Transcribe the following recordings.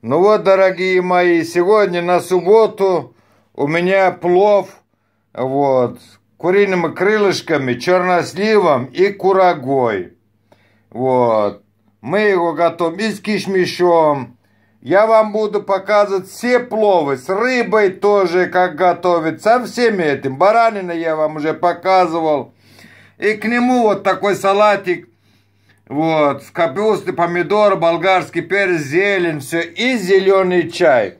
Ну вот, дорогие мои, сегодня на субботу у меня плов вот, куриными крылышками, черносливом и курагой. Вот. Мы его готовим и с кишмишом. Я вам буду показывать все пловы, с рыбой тоже, как готовить, со всеми этим. Баранина я вам уже показывал. И к нему вот такой салатик – вот, с капусты, помидоры, болгарский перец, зелень, все, и зеленый чай.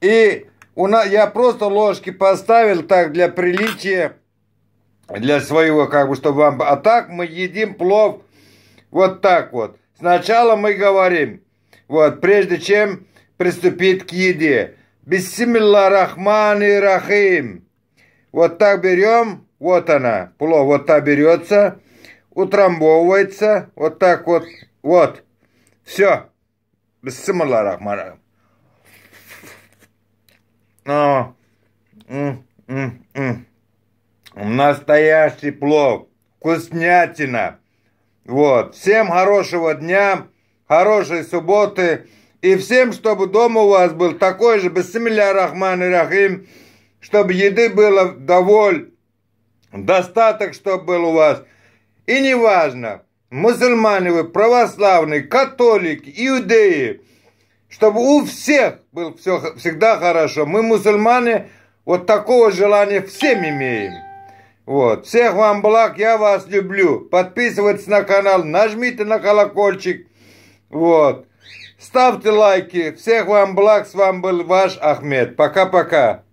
И у нас, я просто ложки поставил так для приличия, для своего, как бы, чтобы вам... А так мы едим плов вот так вот. Сначала мы говорим, вот, прежде чем приступить к еде. Бисмилла рахмани рахим. Вот так берем, вот она, плов вот так берется утрамбовывается вот так вот. Вот. Все. Бисмилла рахман а, Настоящий плов. Вкуснятина. Вот. Всем хорошего дня, хорошей субботы. И всем, чтобы дома у вас был такой же, бисмилля рахман и рахим, чтобы еды было доволь, достаток, чтобы был у вас – и неважно, мусульмане вы, православные, католики, иудеи, чтобы у всех было все, всегда хорошо. Мы, мусульмане, вот такого желания всем имеем. Вот. Всех вам благ, я вас люблю. Подписывайтесь на канал, нажмите на колокольчик. Вот. Ставьте лайки. Всех вам благ. С вами был ваш Ахмед. Пока-пока.